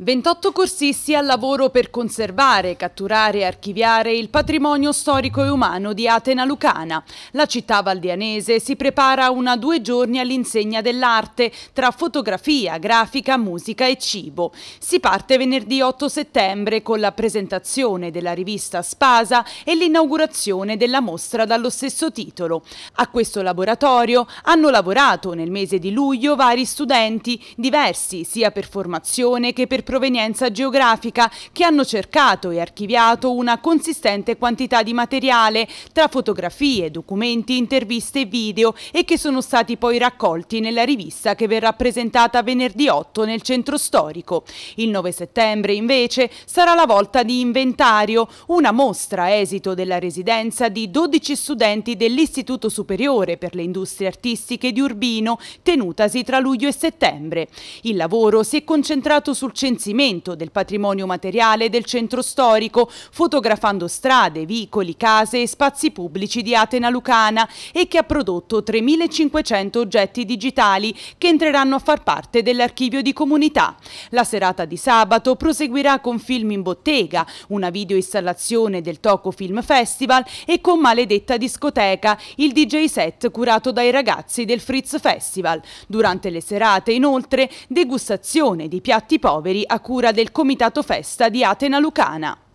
28 corsisti al lavoro per conservare, catturare e archiviare il patrimonio storico e umano di Atena Lucana. La città valdianese si prepara a una due giorni all'insegna dell'arte tra fotografia, grafica, musica e cibo. Si parte venerdì 8 settembre con la presentazione della rivista Spasa e l'inaugurazione della mostra dallo stesso titolo. A questo laboratorio hanno lavorato nel mese di luglio vari studenti, diversi sia per formazione che per provenienza geografica che hanno cercato e archiviato una consistente quantità di materiale tra fotografie, documenti, interviste e video e che sono stati poi raccolti nella rivista che verrà presentata venerdì 8 nel centro storico. Il 9 settembre invece sarà la volta di Inventario, una mostra esito della residenza di 12 studenti dell'Istituto Superiore per le Industrie Artistiche di Urbino tenutasi tra luglio e settembre. Il lavoro si è concentrato sul centro censimento del patrimonio materiale del centro storico, fotografando strade, vicoli, case e spazi pubblici di Atena Lucana e che ha prodotto 3.500 oggetti digitali che entreranno a far parte dell'archivio di comunità. La serata di sabato proseguirà con film in bottega, una videoinstallazione del Toco Film Festival e con Maledetta Discoteca, il DJ set curato dai ragazzi del Fritz Festival. Durante le serate, inoltre, degustazione di piatti poveri a cura del Comitato Festa di Atena Lucana.